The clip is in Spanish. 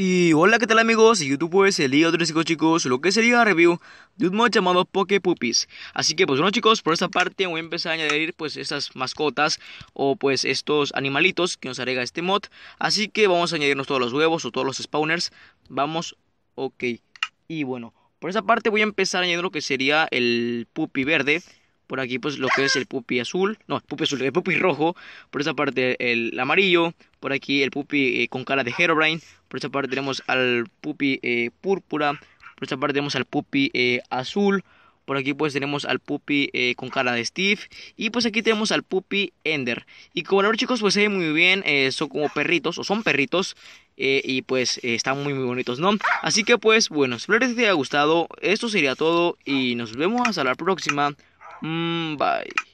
Y hola, ¿qué tal amigos? YouTube pues el día de chicos, chicos, lo que sería review de un mod llamado Poke Puppies. Así que pues bueno chicos, por esta parte voy a empezar a añadir pues estas mascotas o pues estos animalitos que nos agrega este mod. Así que vamos a añadirnos todos los huevos o todos los spawners. Vamos, ok. Y bueno, por esta parte voy a empezar a añadir lo que sería el pupi verde. Por aquí pues lo que es el pupi azul, no, el pupi azul, el pupi rojo. Por esa parte el amarillo, por aquí el pupi eh, con cara de Herobrine. Por esta parte tenemos al pupi eh, púrpura. Por esta parte tenemos al pupi eh, azul. Por aquí pues tenemos al pupi con cara de Steve. Y pues aquí tenemos al pupi Ender. Y como ahora chicos pues se ve muy bien. son como perritos o son perritos. y pues están muy muy bonitos, ¿no? Así que pues bueno, espero que te haya gustado. Esto sería todo y nos vemos hasta la próxima. Mm, bye.